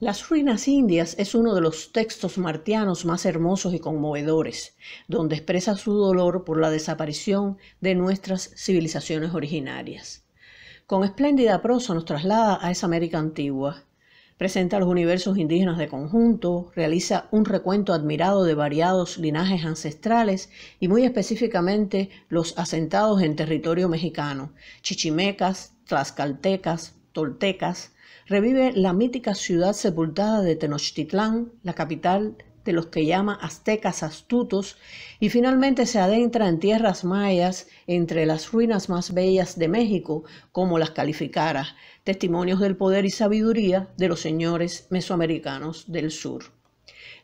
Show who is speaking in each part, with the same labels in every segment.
Speaker 1: Las ruinas indias es uno de los textos martianos más hermosos y conmovedores, donde expresa su dolor por la desaparición de nuestras civilizaciones originarias. Con espléndida prosa nos traslada a esa América antigua, presenta los universos indígenas de conjunto, realiza un recuento admirado de variados linajes ancestrales y muy específicamente los asentados en territorio mexicano, chichimecas, tlaxcaltecas, toltecas, revive la mítica ciudad sepultada de Tenochtitlán, la capital de los que llama aztecas astutos, y finalmente se adentra en tierras mayas entre las ruinas más bellas de México, como las calificara, testimonios del poder y sabiduría de los señores mesoamericanos del sur.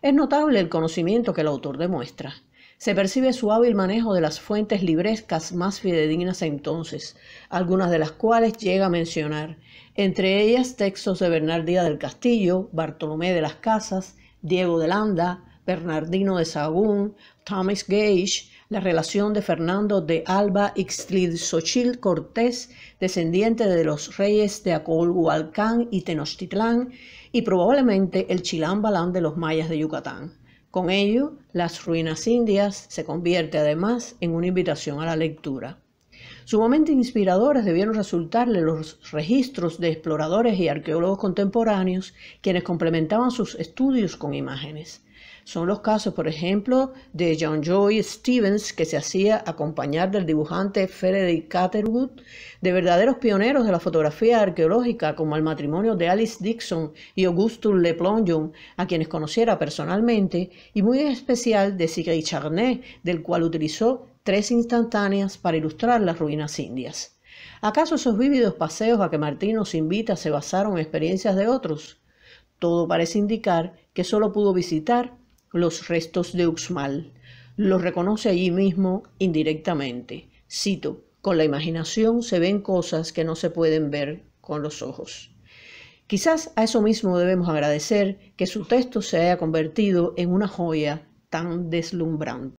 Speaker 1: Es notable el conocimiento que el autor demuestra. Se percibe su hábil manejo de las fuentes librescas más fidedignas entonces, algunas de las cuales llega a mencionar, entre ellas textos de Bernardía del Castillo, Bartolomé de las Casas, Diego de Landa, Bernardino de Sahagún, Thomas Gage, la relación de Fernando de Alba Ixtlilxochil Cortés, descendiente de los reyes de Acolhualcán y Tenochtitlán, y probablemente el Balán de los mayas de Yucatán. Con ello, Las Ruinas Indias se convierte además en una invitación a la lectura. Sumamente inspiradores debieron resultarle los registros de exploradores y arqueólogos contemporáneos, quienes complementaban sus estudios con imágenes. Son los casos, por ejemplo, de John Joy Stevens, que se hacía acompañar del dibujante Frederick Catherwood, de verdaderos pioneros de la fotografía arqueológica, como el matrimonio de Alice Dixon y Augustus Le Plongeon, a quienes conociera personalmente, y muy especial de Sigrid Charnay, del cual utilizó tres instantáneas para ilustrar las ruinas indias. ¿Acaso esos vívidos paseos a que Martín nos invita se basaron en experiencias de otros? Todo parece indicar que solo pudo visitar los restos de Uxmal. Lo reconoce allí mismo indirectamente. Cito, con la imaginación se ven cosas que no se pueden ver con los ojos. Quizás a eso mismo debemos agradecer que su texto se haya convertido en una joya tan deslumbrante.